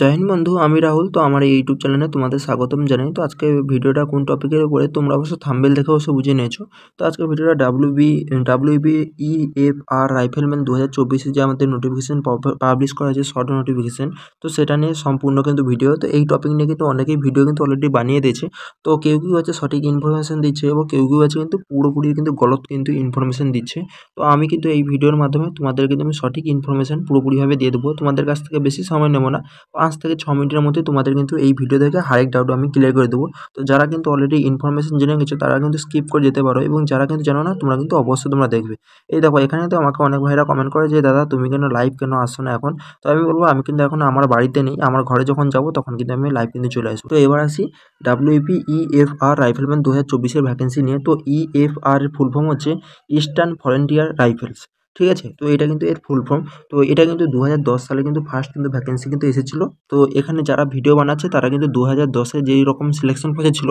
জয় বন্ধু আমি রাহুল তো আমার এই ইউটিউব চ্যানেলে তোমাদের স্বাগতম জানাই তো আজকে ভিডিওটা কোন টপিকের উপরে তোমরা অবশ্য থাম্বেল দেখে অবশ্য বুঝে নিয়েছো তো আজকে ভিডিওটা W B W B E F R rifleman দু হাজার চব্বিশে যে আমাদের নোটিফিকেশান পাবলিশ করা হয়েছে শর্ট নোটিফিকেশান তো সেটা নিয়ে সম্পূর্ণ কিন্তু ভিডিও তো এই টপিক নিয়ে কিন্তু অনেকেই ভিডিও কিন্তু অলরেডি বানিয়ে দিয়েছে তো কেউ কেউ আছে সঠিক ইনফরমেশান দিচ্ছে এবং কেউ কেউ আছে কিন্তু পুরোপুরি কিন্তু গলত কিন্তু ইনফরমেশান দিচ্ছে তো আমি কিন্তু এই ভিডিওর মাধ্যমে তোমাদের কিন্তু আমি সঠিক ইনফরমেশান পুরোপুরিভাবে দিয়ে দেবো তোমাদের কাছ থেকে বেশি সময় নেব না পাঁচ থেকে ছ মিনিটের মধ্যে তোমাদের কিন্তু এই ভিডিও থেকে হারেক ডাউট আমি ক্লিয়ার করে দেবো তো যারা কিন্তু অলরেডি ইনফরমেশন জেনে গেছো তারা কিন্তু স্কিপ করে যেতে পারো এবং যারা কিন্তু জানো না তোমরা কিন্তু অবশ্যই তোমরা দেখবে এই দেখো এখানে তো আমাকে অনেক ভাইরা কমেন্ট করে যে দাদা তুমি কেন লাইভ কেন আসছো না এখন তো আমি বলবো আমি কিন্তু এখন আমার বাড়িতে নেই আমার ঘরে যখন যাব তখন কিন্তু আমি লাইভ কিন্তু চলে আসবো তো এবার আসি ডাব্লিউপি ইএফআর রাইফেলম্যান দু হাজার চব্বিশের ভ্যাকেন্সি নিয়ে তো ইএফআর ফুল ফর্ম হচ্ছে ইস্টার্ন ভলেন্টিয়ার রাইফেলস ঠিক আছে তো এটা কিন্তু এর ফুল ফর্ম তো এটা কিন্তু দু সালে কিন্তু ফার্স্ট কিন্তু ভ্যাকেন্সি কিন্তু এসেছিলো তো এখানে যারা ভিডিও বানাচ্ছে তারা কিন্তু দু হাজার দশে যেই রকম সিলেকশন প্রসেস ছিল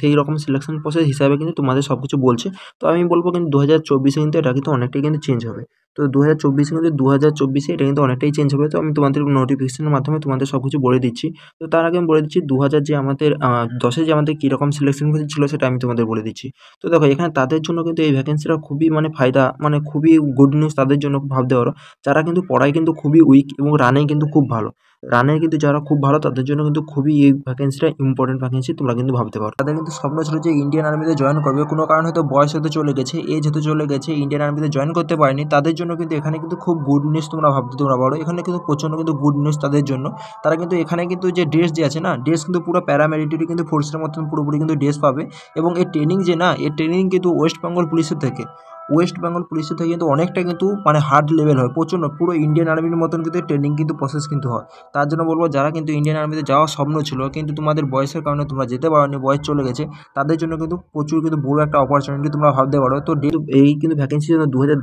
সেই রকম সিলেকশন প্রসেস হিসাবে কিন্তু তোমাদের সব কিছু বলছে তো আমি বলবো কিন্তু দু হাজার চব্বিশে কিন্তু এটা কিন্তু অনেকটাই কিন্তু চেঞ্জ হবে তো দু হাজার চব্বিশে কিন্তু দু হাজার চব্বিশে এটা কিন্তু অনেকটাই চেঞ্জ হবে তো আমি তোমাদের নোটিফিকেশনের মাধ্যমে তোমাদের সব কিছু বলে দিচ্ছি তো তার আগে আমি বলে দিচ্ছি দু হাজার যে আমাদের দশে যে আমাদের কীরকম সিলেকশন প্রসেস ছিল সেটা আমি তোমাদের বলে দিচ্ছি তো দেখো এখানে তাদের জন্য কিন্তু এই ভ্যাকেন্সিটা খুবই মানে ফায়দা মানে খুবই গুড গুড নিউজ তাদের জন্য ভাবতে পারো যারা কিন্তু পড়ায় কিন্তু খুবই উইক এবং রানে কিন্তু খুব ভালো রানে কিন্তু যারা খুব ভালো তাদের জন্য কিন্তু খুবই এই ভ্যাকেন্সিটা ইম্পর্টেন্ট ভ্যাকেন্সি তোমরা কিন্তু ভাবতে পারো তাদের কিন্তু স্বপ্ন ছিল যে ইন্ডিয়ান আর্মিতে জয়েন করবে কোনো কারণে হয়তো বয়স হতে চলে গেছে এজ হতে চলে গেছে ইন্ডিয়ান আর্মিতে জয়েন করতে পারেনি তাদের জন্য কিন্তু এখানে কিন্তু খুব গুড নিউজ তোমরা ভাবতে তোমরা পারো এখানে কিন্তু প্রচণ্ড কিন্তু গুড নিউজ তাদের জন্য তারা কিন্তু এখানে কিন্তু যে ড্রেস যে আছে না ড্রেস কিন্তু পুরো প্যারামিলিটারি কিন্তু ফোর্সের মতন পুরোপুরি কিন্তু ড্রেস পাবে এবং এর ট্রেনিং যে না এর ট্রেনিং কিন্তু ওয়েস্ট বেঙ্গল পুলিশের থেকে ওয়েস্ট বেঙ্গল পুলিশের থেকে কিন্তু অনেকটা কিন্তু মানে হার্ড লেভেল হয় প্রচণ্ড পুরো ইন্ডিয়ান আর্মির মতন কিন্তু ট্রেনিং কিন্তু প্রসেস কিন্তু হয় তার জন্য বলবো যারা কিন্তু ইন্ডিয়ান আর্মিতে যাওয়ার স্বপ্ন ছিল কিন্তু তোমাদের বয়সের কারণে তোমরা যেতে পারোনি বয়স চলে গেছে তাদের জন্য কিন্তু প্রচুর কিন্তু বড় একটা অপরচুনিটি তোমরা ভাবতে পারো তো এই কিন্তু ভ্যাকেন্সি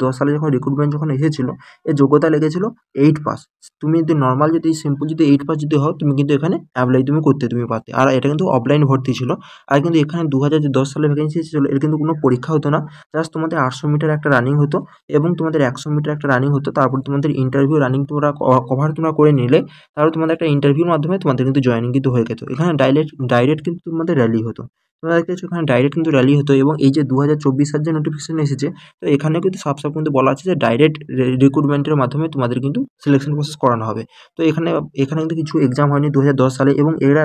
দু সালে যখন রিক্রুটমেন্ট যখন এসেছিল এর যোগ্যতা লেগেছিল এইট পাস তুমি যদি নর্মাল যদি সিম্পল যদি এইট পাস যদি হও তুমি কিন্তু এখানে অ্যাপ্লাই তুমি করতে তুমি পারতে আর এটা কিন্তু অফলাইন ভর্তি ছিল আর কিন্তু এখানে দু সালে ভ্যাকেন্সি এসেছিল এর কিন্তু কোনো পরীক্ষা হতো না জাস্ট তোমাদের আটশো মিটার একটা রানিং হতো এবং তোমাদের একশো মিটার একটা রানিং হতো তারপর তোমাদের ইন্টারভিউ রানিং তোমরা কভার তোমরা করে নিলে তাহলে তোমাদের একটা ইন্টারভিউর মাধ্যমে তোমাদের কিন্তু জয়েনিং কিন্তু হয়ে যেত এখানে ডাইরেক্ট ডাইরেক্ট কিন্তু তোমাদের র্যালি হতো তোমরা দেখতে এখানে ডাইরেক্ট কিন্তু র্যালি হতো এবং এই যে দু হাজার চব্বিশ সাল যে নোটিফিকেশন এসেছে তো এখানেও কিন্তু সাফ সাফ কিন্তু বলা আছে যে ডাইরেক্ট রিক্রুটমেন্টের মাধ্যমে তোমাদের কিন্তু সিলেকশন প্রসেস করানো হবে তো এখানে এখানে কিন্তু কিছু এক্সাম হয়নি দু সালে এবং এরা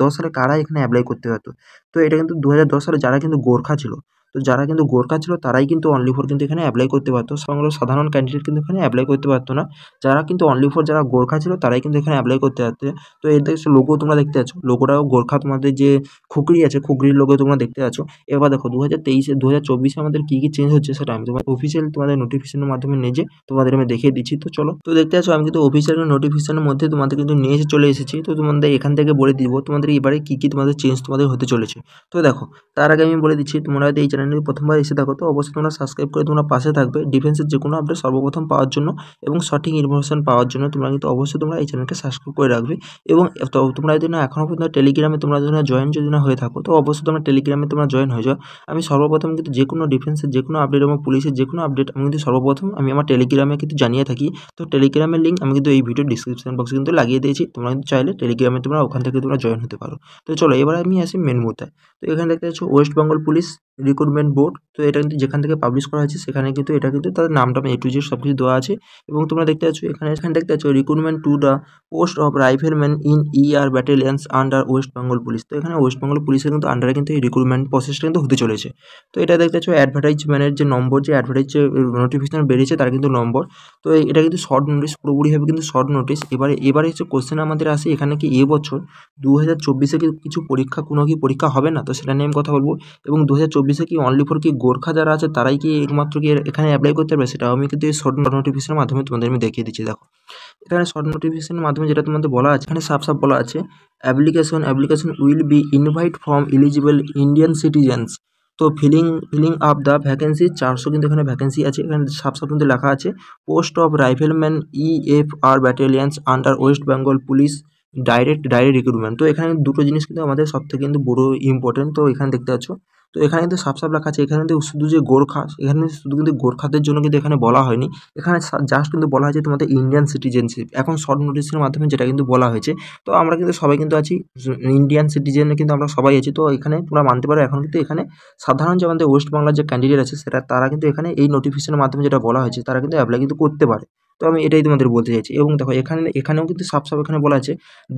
দু সালে কারা এখানে অ্যাপ্লাই করতে হতো তো এটা কিন্তু দু সালে যারা কিন্তু গোর্খা ছিল তো যারা কিন্তু গোর্খা ছিল তারাই কিন্তু অনলি ফোর কিন্তু এখানে অ্যাপ্লাই করতে পারতো সঙ্গে সাধারণ ক্যান্ডিডেট কিন্তু এখানে অ্যাপ্লাই করতে পারতো না যারা কিন্তু অনলি ফোর যারা গোর্খা ছিল তারাই কিন্তু এখানে অ্যাপ্লাই করতে পারতো তো এর লোকও তোমরা দেখতে পাচ্ছ লোকটাও গোর্খা তোমাদের যে খুকরি আছে খুকরির লোকও তোমরা দেখতে পাচ্ছ এবার দেখো দু হাজার তেইশে দু হাজার চব্বিশে আমাদের কী কী চেঞ্জ হচ্ছে সেটা আমি তোমার অফিসিয়াল তোমাদের নোটিফিকেশনের মাধ্যমে নিজে তোমাদের আমি দেখিয়ে দিচ্ছি তো চলো তো দেখতে পাচ্ছ আমি কিন্তু অফিসিয়াল নোটিফিকেশনের মধ্যে তোমাদের কিন্তু নিয়ে এসে চলে এসেছি তো তোমাদের এখান থেকে বলে দিব তোমাদের এবারে কী কী তোমাদের চেঞ্জ তোমাদের হতে চলেছে তো দেখো তার আগে আমি বলে দিচ্ছি তোমরা এই চ্যানেলে প্রথমবার এসে থাকো তো অবশ্যই তোমরা সাবস্ক্রাইব করে তোমরা পাশে থাকবে ডিফেন্সের যে কোনো আপডেট সর্বপ্রথম পাওয়ার জন্য এবং সঠিক ইনফরমেশন পাওয়ার জন্য তোমরা কিন্তু অবশ্যই তোমরা এই চ্যানেলকে সাবস্ক্রাইব করে রাখবে এবং তোমরা যদি না এখনও পর্যন্ত টেলিগ্রামে তোমরা যদি না জয়েন যদি না হয়ে থাকো তো অবশ্যই তোমরা টেলিগ্রামে তোমরা জয়েন হয়ে যাও আমি সর্বপ্রথম কিন্তু যে কোনো ডিফেন্সের যে কোনো আপডেট এবং পুলিশের যে কোনো আপডেট আমি কিন্তু সর্বপ্রথম আমি আমার টেলিগ্রামে কিন্তু জানিয়ে থাকি তো টেলিগ্রামের লিঙ্ক আমি কিন্তু এই ভিডিও ডিসক্রিপশন বক্সে কিন্তু লাগিয়ে দিয়েছি তোমরা কিন্তু চাইলে টেলিগ্রামে তোমরা ওখান থেকে তোমরা জয়েন হতে পারো তো চলো এবার আমি আসি মেন মুদ্রায় তো এখানে দেখতে পাচ্ছ West Bengal police recruitment board তো এটা কিন্তু যেখান থেকে পাবলিশ করা হয়েছে সেখানে কিন্তু এটা কিন্তু তাদের নামটা এ টু জেড সব কিছু দেওয়া আছে এবং তোমরা দেখতে পাচ্ছ এখানে এখানে দেখতে পাচ্ছ recruitment to the post of rifleman in E R battalions under West Bengal police তো এখানে ওয়েস্ট বেঙ্গল পুলিশের কিন্তু আন্ডারে কিন্তু এই রিক্রুটমেন্ট প্রসেসটা কিন্তু হতে চলেছে তো এটা দেখতে পাচ্ছ অ্যাডভার্টাইজমেন্টের যে নম্বর যে অ্যাডভার্টাইজ যে নোটিফিকেশন বেরিয়েছে তার কিন্তু নম্বর তো এটা কিন্তু শর্ট নোটিস হবে কিন্তু শর্ট নোটিস এবারে এবারে হচ্ছে কোশ্চেন আমাদের আসে এখানে কি এ বছর দু হাজার চব্বিশে কিছু পরীক্ষা কোনো কি পরীক্ষা হবে না তো সেটা নিয়ে আমি কথা বলবো এবং দু হাজার ছাব্বিশে কি অনলি ফর কি গোর্খা যারা আছে তারাই কি একমাত্র কি এখানে অ্যাপ্লাই করতে পারবে সেটা আমি কিন্তু এই শর্ট নোটিফিকেশনের মাধ্যমে তোমাদের আমি দেখিয়ে দিচ্ছি দেখো এখানে শর্ট নোটিফিকেশনের মাধ্যমে যেটা তোমাদের বলা আছে এখানে সাফ সাফ বলা আছে application application will be invite from eligible Indian citizens তো filling filling up the vacancy চারশো কিন্তু এখানে ভ্যাকেন্সি আছে এখানে সাফ সাফ কিন্তু লেখা আছে post of rifleman E F R battalions under West Bengal police direct direct recruitment তো এখানে দুটো জিনিস কিন্তু আমাদের সব থেকে কিন্তু বড় ইম্পর্টেন্ট তো এখানে দেখতে পাচ্ছ তো এখানে কিন্তু সাফ সাফ লেখা আছে এখানে কিন্তু শুধু যে গোর্খা এখানে শুধু কিন্তু গোর্খাদের জন্য কিন্তু এখানে বলা হয়নি এখানে জাস্ট কিন্তু বলা হয়েছে তোমাদের ইন্ডিয়ান সিটিজেনশিপ এখন শর্ট নোটিসের মাধ্যমে যেটা কিন্তু বলা হয়েছে তো আমরা কিন্তু সবাই কিন্তু আছি ইন্ডিয়ান সিটিজেন কিন্তু আমরা সবাই আছি তো এখানে তোমরা মানতে পারো এখন কিন্তু এখানে সাধারণ যে আমাদের ওয়েস্ট বাংলার যে ক্যান্ডিডেট আছে সেটা তারা কিন্তু এখানে এই নোটিফিকেশনের মাধ্যমে যেটা বলা হয়েছে তারা কিন্তু অ্যাপ্লাই কিন্তু করতে পারে তো আমি এটাই তোমাদের বলতে চাইছি এবং দেখো এখানে এখানেও কিন্তু সাফ সাফ এখানে বলা আছে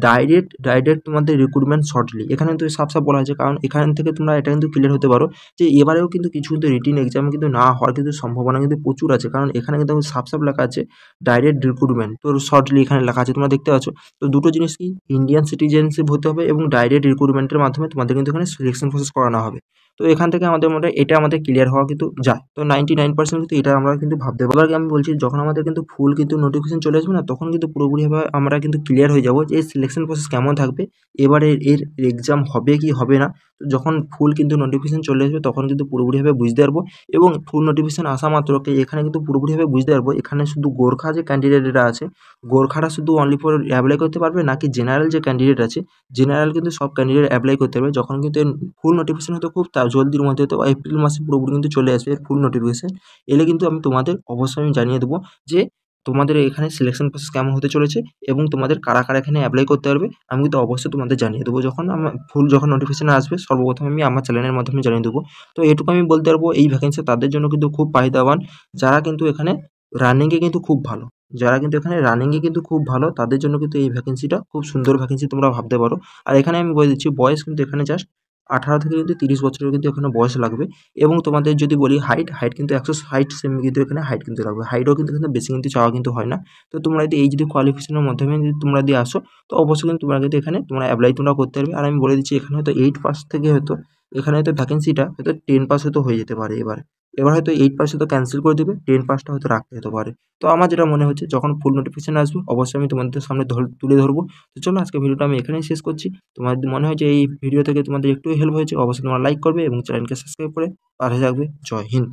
ডাইরেক্ট ডাইরেক্ট তোমাদের রিক্রুটমেন্ট শর্টলি এখানে কিন্তু সাফ সাফ বলা আছে কারণ এখান থেকে তোমরা এটা কিন্তু ক্লিয়ার হতে পারো যে এবারেও কিন্তু কিছু কিন্তু রিটিন এক্সাম কিন্তু না হওয়ার কিন্তু সম্ভাবনা কিন্তু প্রচুর আছে কারণ এখানে কিন্তু সাফ সাফ লেখা আছে ডাইরেক্ট রিক্রুটমেন্ট তো শর্টলি এখানে লেখা আছে তোমরা দেখতে পাচ্ছ তো দুটো জিনিস কি ইন্ডিয়ান সিটিজেনশিপ হতে হবে এবং ডাইরেক্ট রিক্রুটমেন্টের মাধ্যমে তোমাদের কিন্তু এখানে সিলেকশন প্রসেস করানো হবে তো এখান থেকে আমাদের মনে এটা আমাদের ক্লিয়ার হওয়া কিন্তু যায় তো নাইনটি নাইন পার্সেন্ট কিন্তু এটা আমরা কিন্তু ভাবতে পারবো আমি বলছি যখন আমাদের কিন্তু ফুল কিন্তু নোটিফিকেশন চলে আসবে না তখন কিন্তু পুরোপুরিভাবে আমরা কিন্তু ক্লিয়ার হয়ে যাবো যে সিলেকশন প্রসেস কেমন থাকবে এবারে এর এক্সাম হবে কি হবে না যখন ফুল কিন্তু নোটিফিকেশান চলে আসবে তখন কিন্তু পুরোপুরিভাবে বুঝতে পারবো এবং ফুল নোটিফিকেশান আসা মাত্রকে এখানে কিন্তু পুরোপুরিভাবে বুঝতে পারবো এখানে শুধু গোর্খা যে ক্যান্ডিডেটরা আছে গোর্খারা শুধু অনলি ফর অ্যাপ্লাই করতে পারবে নাকি জেনারেল যে ক্যান্ডিডেট আছে জেনারেল কিন্তু সব ক্যান্ডিডেট অ্যাপ্লাই করতে পারবে যখন কিন্তু এর ফুল নোটিফিকেশান হতো খুব তা জলদির মধ্যে হতো এপ্রিল মাসে পুরোপুরি কিন্তু চলে আসবে এর ফুল নোটিফিকেশান এলে কিন্তু আমি তোমাদের অবশ্যই আমি জানিয়ে দেবো যে তোমাদের এখানে সিলেকশন প্রসেস কেমন হতে চলেছে এবং তোমাদের কারা কারা এখানে অ্যাপ্লাই করতে পারবে আমি কিন্তু অবশ্যই তোমাদের জানিয়ে দেবো যখন আমার ফুল যখন নোটিফিকেশান আসবে সর্বপ্রথম আমি আমার চ্যানেলের মাধ্যমে জানিয়ে দেবো তো এটুকু আমি বলতে পারবো এই ভ্যাকেন্সি তাদের জন্য কিন্তু খুব পায়দাবান যারা কিন্তু এখানে রানিংয়ে কিন্তু খুব ভালো যারা কিন্তু এখানে রানিংয়ে কিন্তু খুব ভালো তাদের জন্য কিন্তু এই ভ্যাকেন্সিটা খুব সুন্দর ভ্যাকেন্সি তোমরা ভাবতে পারো আর এখানে আমি বলে দিচ্ছি বয়স কিন্তু এখানে জাস্ট আঠারো থেকে কিন্তু তিরিশ বছরের কিন্তু এখানে বয়স লাগবে এবং তোমাদের যদি বলি হাইট হাইট কিন্তু একশো হাইট সেমি কিন্তু এখানে হাইট কিন্তু লাগবে হাইটও কিন্তু এখানে বেশি কিন্তু চাওয়া কিন্তু হয় না তো তোমরা যদি এই যদি কোয়ালিফিকেশনের মাধ্যমে যদি তোমরা দিয়ে আসো তো অবশ্যই কিন্তু তোমরা কিন্তু এখানে তোমরা অ্যাপ্লাই তোমরা করতে পারবে আর আমি বলে দিচ্ছি এখানে হয়তো এইট পাস থেকে হয়তো এখানে হয়তো ভ্যাকেন্সিটা হয়তো টেন পাস হয়তো হয়ে যেতে পারে এবার এবার হয়তো এইট পার্সেন্ট তো ক্যান্সেল করে দেবে টেন পার্সটা হয়তো রাখতে হতে পারে তো আমার যেটা মনে হচ্ছে যখন ফুল নোটিফিকেশান আসবে অবশ্যই আমি তোমাদের সামনে তুলে ধরবো তো চলো আজকে ভিডিওটা আমি এখানেই শেষ করছি তোমার মনে হয় যে এই ভিডিও থেকে তোমাদের একটু হেল্প হয়েছে অবশ্যই তোমার লাইক করবে এবং চ্যানেলকে সাবস্ক্রাইব করে পাশে থাকবে জয় হিন্দ